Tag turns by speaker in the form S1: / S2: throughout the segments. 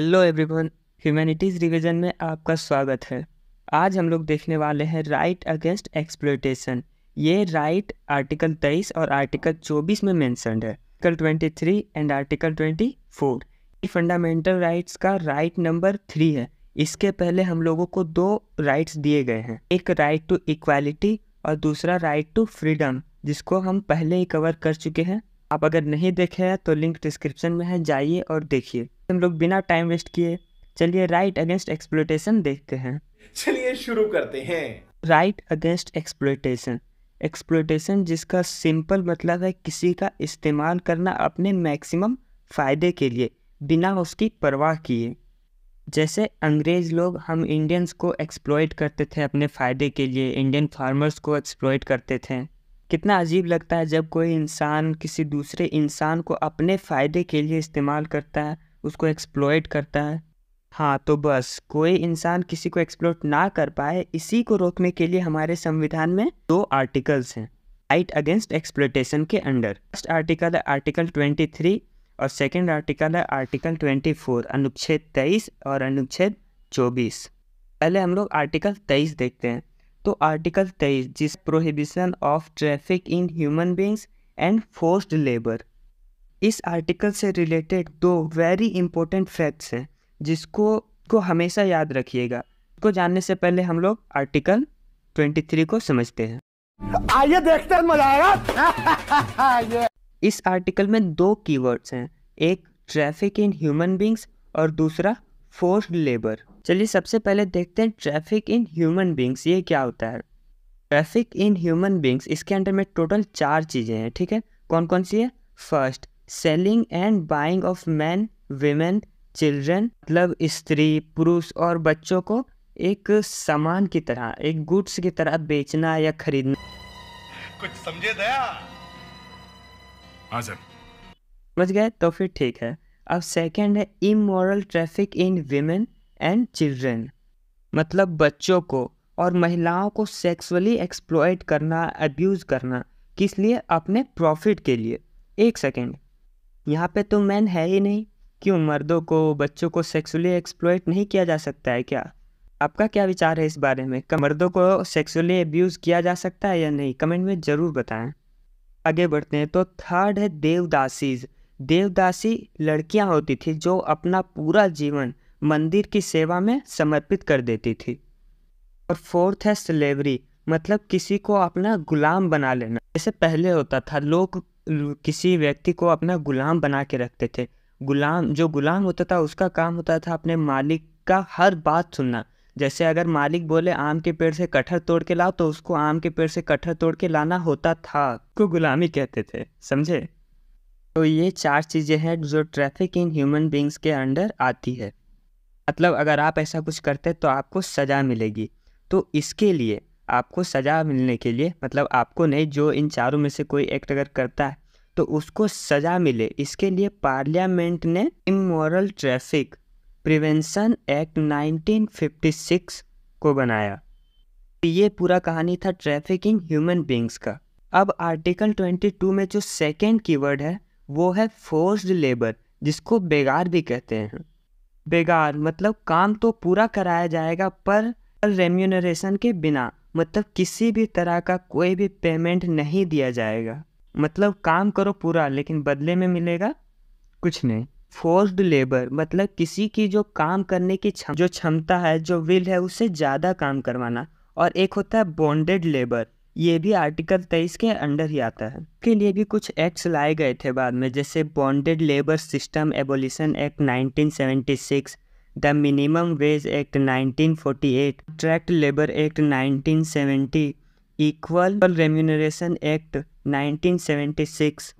S1: hello everyone humanities revision में आपका स्वागत है आज हम लोग देखने वाले हैं राइट अगेंस्ट एक्सप्लोटेशन ये राइट आर्टिकल 23 और आर्टिकल 24 में मेंशनड है आर्टिकल 23 एंड आर्टिकल 24 ये फंडामेंटल राइट्स का राइट नंबर थ्री है इसके पहले हम लोगों को दो राइट्स दिए गए हैं एक राइट टू इक्वालिटी और दूसरा राइट टू फ्रीडम जिसको हम पहले ही कवर कर चुके हैं आप अगर नहीं देखे हैं तो लिंक डिस्क्रिप्शन में है जाइए और देखिए हम लोग बिना टाइम वेस्ट किए चलिए राइट अगेंस्ट एक्सप्लोटेशन देखते हैं चलिए शुरू करते हैं राइट अगेंस्ट एक्सप्लोटेशन एक्सप्लोटेशन जिसका सिंपल मतलब है किसी का इस्तेमाल करना अपने मैक्सिमम फ़ायदे के लिए बिना उसकी परवाह किए जैसे अंग्रेज़ लोग हम इंडियंस को एक्सप्लॉयट करते थे अपने फ़ायदे के लिए इंडियन फार्मर्स को एक्सप्लॉयट करते थे कितना अजीब लगता है जब कोई इंसान किसी दूसरे इंसान को अपने फ़ायदे के लिए इस्तेमाल करता है उसको एक्सप्लोइट करता है हाँ तो बस कोई इंसान किसी को एक्सप्लोट ना कर पाए इसी को रोकने के लिए हमारे संविधान में दो आर्टिकल्स हैं राइट अगेंस्ट एक्सप्लोटेशन के अंडर फर्स्ट आर्टिकल है आर्टिकल 23 और सेकेंड आर्टिकल है आर्टिकल 24 अनुच्छेद 23 और अनुच्छेद 24 पहले हम लोग आर्टिकल 23 देखते हैं तो आर्टिकल 23 जिस prohibition of traffic in human beings and forced labour इस आर्टिकल से रिलेटेड दो वेरी इंपॉर्टेंट फैक्ट्स हैं जिसको को हमेशा याद रखिएगा को जानने से पहले हम लोग आर्टिकल 23 को समझते हैं आइए देखते हैं मजा आएगा इस आर्टिकल में दो कीवर्ड्स हैं एक ट्रैफिक इन ह्यूमन बींग्स और दूसरा फोर्स लेबर चलिए सबसे पहले देखते हैं ट्रैफिक इन ह्यूमन बींग्स ये क्या होता है ट्रैफिक इन ह्यूमन बींग्स इसके अंडर में टोटल चार चीज़ें हैं ठीक है कौन कौन सी है first selling and buying of man women children मतलब स्त्री पुरुष और बच्चों को एक सामान की तरह एक गुड्स की तरह बेचना या खरीदना कुछ समझे दया हाँ सर समझ गए तो फिर ठीक है अब सेकंड है immoral traffic in women and children मतलब बच्चों को और महिलाओं को सेक्सुअली एक्सप्लॉयट करना अब्यूज़ करना किस लिए अपने प्रॉफिट के लिए एक सेकेंड यहाँ पे तो मैन है ही नहीं क्यों मर्दों को बच्चों को सेक्सुअली एक्सप्लॉयट नहीं किया जा सकता है क्या आपका क्या विचार है इस बारे में मर्दों को सेक्सुअली एब्यूज़ किया जा सकता है या नहीं कमेंट में ज़रूर बताएं आगे बढ़ते हैं तो थर्ड है देवदासीज देवदासी लड़कियां होती थी जो अपना पूरा जीवन मंदिर की सेवा में समर्पित कर देती थी और फोर्थ है स्लेवरी मतलब किसी को अपना गुलाम बना लेना जैसे पहले होता था लोग किसी व्यक्ति को अपना गुलाम बना के रखते थे गुलाम जो गुलाम होता था उसका काम होता था अपने मालिक का हर बात सुनना जैसे अगर मालिक बोले आम के पेड़ से कटहर तोड़ के लाओ तो उसको आम के पेड़ से कटहर तोड़ के लाना होता था को गुलामी कहते थे समझे तो ये चार चीज़ें हैं जो ट्रैफिक इन ह्यूमन बींग्स के अंडर आती है मतलब अगर आप ऐसा कुछ करते तो आपको सज़ा मिलेगी तो इसके लिए आपको सज़ा मिलने के लिए मतलब आपको नहीं जो इन चारों में से कोई एक्ट अगर करता है तो उसको सज़ा मिले इसके लिए पार्लियामेंट ने इमोरल ट्रैफिक प्रिवेंशन एक्ट 1956 को बनाया ये पूरा कहानी था ट्रैफिकिंग ह्यूमन बींग्स का अब आर्टिकल 22 में जो सेकेंड कीवर्ड है वो है फोर्स्ड लेबर जिसको बेगार भी कहते हैं बेगार मतलब काम तो पूरा कराया जाएगा पर रेम्यूनरेशन के बिना मतलब किसी भी तरह का कोई भी पेमेंट नहीं दिया जाएगा मतलब काम करो पूरा लेकिन बदले में मिलेगा कुछ नहीं फोर्स्ड लेबर मतलब किसी की जो काम करने की छम, जो क्षमता है जो विल है उससे ज़्यादा काम करवाना और एक होता है बॉन्डेड लेबर ये भी आर्टिकल तेईस के अंडर ही आता है के लिए भी कुछ एक्ट्स लाए गए थे बाद में जैसे bonded labour system abolition act 1976 the minimum wage act 1948, forty Tract Labor Act 1970, equal remuneration act 1976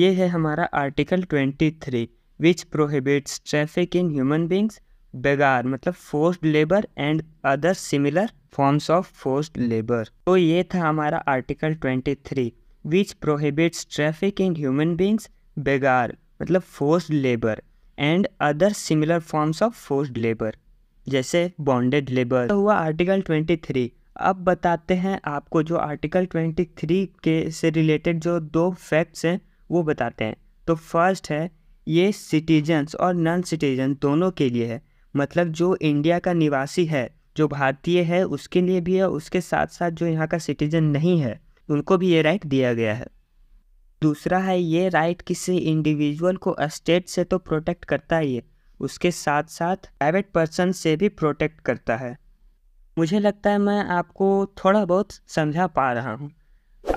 S1: ये है हमारा article 23 three which prohibits traffic in human beings बेगार मतलब forced labour and other similar forms of forced labour तो ये था हमारा article 23 three which prohibits traffic in human beings बेगार मतलब forced labour and other similar forms of forced labour जैसे bonded labour तो हुआ आर्टिकल 23 अब बताते हैं आपको जो आर्टिकल 23 के से रिलेटेड जो दो फैक्ट्स हैं वो बताते हैं तो फर्स्ट है ये सिटीजन्स और नॉन सिटीजन दोनों के लिए है मतलब जो इंडिया का निवासी है जो भारतीय है उसके लिए भी है उसके साथ साथ जो यहाँ का सिटीजन नहीं है उनको भी ये राइट दिया गया है दूसरा है ये राइट किसी इंडिविजुअल को स्टेट से तो प्रोटेक्ट करता ही है उसके साथ साथ प्राइवेट पर्सन से भी प्रोटेक्ट करता है मुझे लगता है मैं आपको थोड़ा बहुत समझा पा रहा हूँ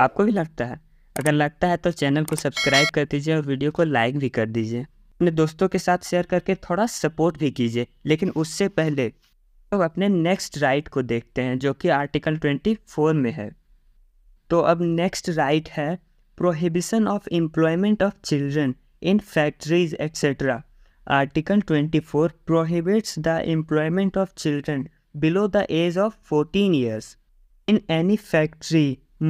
S1: आपको भी लगता है अगर लगता है तो चैनल को सब्सक्राइब कर दीजिए और वीडियो को लाइक भी कर दीजिए अपने दोस्तों के साथ शेयर करके थोड़ा सपोर्ट भी कीजिए लेकिन उससे पहले तो अपने नेक्स्ट राइट को देखते हैं जो कि आर्टिकल 24 में है तो अब नेक्स्ट राइट है prohibition of employment of children in factories etc article 24 prohibits the employment of children below the age of 14 years in any factory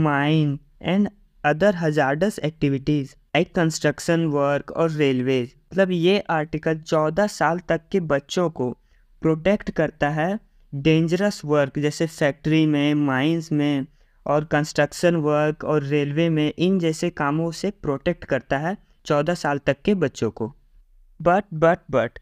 S1: mine and other hazardous activities like construction work और railways मतलब ये article 14 साल तक के बच्चों को protect करता है डेंजरस वर्क जैसे फैक्ट्री में माइंस में और कंस्ट्रक्शन वर्क और रेलवे में इन जैसे कामों से प्रोटेक्ट करता है चौदह साल तक के बच्चों को but but but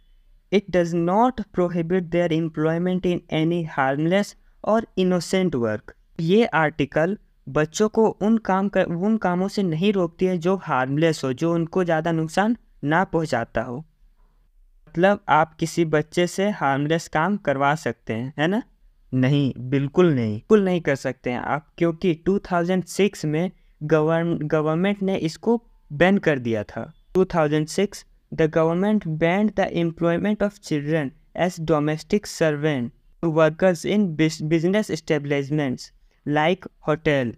S1: it does not prohibit their employment in any harmless और इनोसेंट वर्क ये आर्टिकल बच्चों को उन काम कर उन कामों से नहीं रोकती है जो हार्मलेस हो जो उनको ज़्यादा नुकसान ना पहुंचाता हो मतलब आप किसी बच्चे से हार्मलेस काम करवा सकते हैं है ना नहीं बिल्कुल नहीं बिल्कुल नहीं कर सकते हैं आप क्योंकि 2006 में गवर्न गवर्नमेंट ने इसको बैन कर दिया था 2006 the government banned the employment of children as domestic servant workers in business establishments like hotel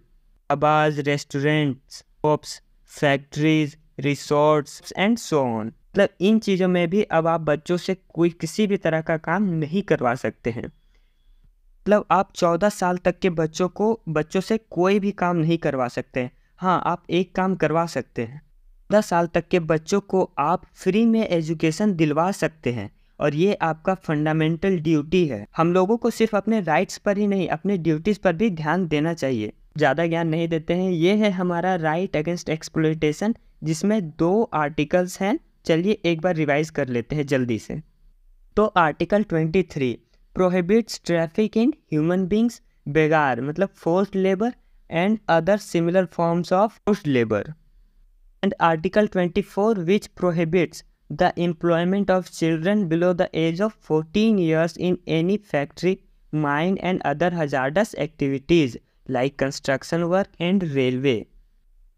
S1: dhabas restaurants pops factories resorts and so on मतलब इन चीज़ों में भी अब आप बच्चों से कोई किसी भी तरह का काम नहीं करवा सकते हैं मतलब आप चौदह साल तक के बच्चों को बच्चों से कोई भी काम नहीं करवा सकते हैं हाँ आप एक काम करवा सकते हैं दस साल तक के बच्चों को आप फ्री में एजुकेशन दिलवा सकते हैं और ये आपका फंडामेंटल ड्यूटी है हम लोगों को सिर्फ अपने राइट्स पर ही नहीं अपने ड्यूटीज़ पर भी ध्यान देना चाहिए ज़्यादा ज्ञान नहीं देते हैं ये है हमारा राइट अगेंस्ट एक्सप्लोइटेशन जिसमें दो आर्टिकल्स हैं चलिए एक बार रिवाइज कर लेते हैं जल्दी से तो article twenty prohibits traffic in human beings बेगार मतलब force labour and other similar forms of force labour and article twenty four which prohibits the employment of children below the age of fourteen years in any factory mine and other hazardous activities like construction work and railway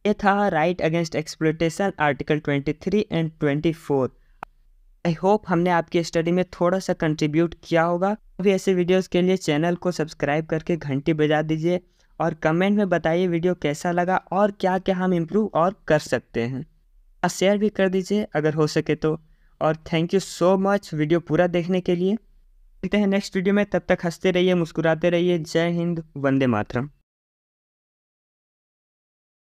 S1: ये था right against exploitation article twenty three and twenty four I hope हमने आपकी study में थोड़ा सा contribute किया होगा भी ऐसे वीडियोस के लिए चैनल को सब्सक्राइब करके घंटी बजा दीजिए और कमेंट में बताइए वीडियो कैसा लगा और क्या क्या हम इम्प्रूव और कर सकते हैं और शेयर भी कर दीजिए अगर हो सके तो और thank you so much video पूरा देखने के लिए मिलते हैं नेक्स्ट वीडियो में तब तक हंसते रहिए मुस्कुराते रहिए जय हिंद वंदे मातरम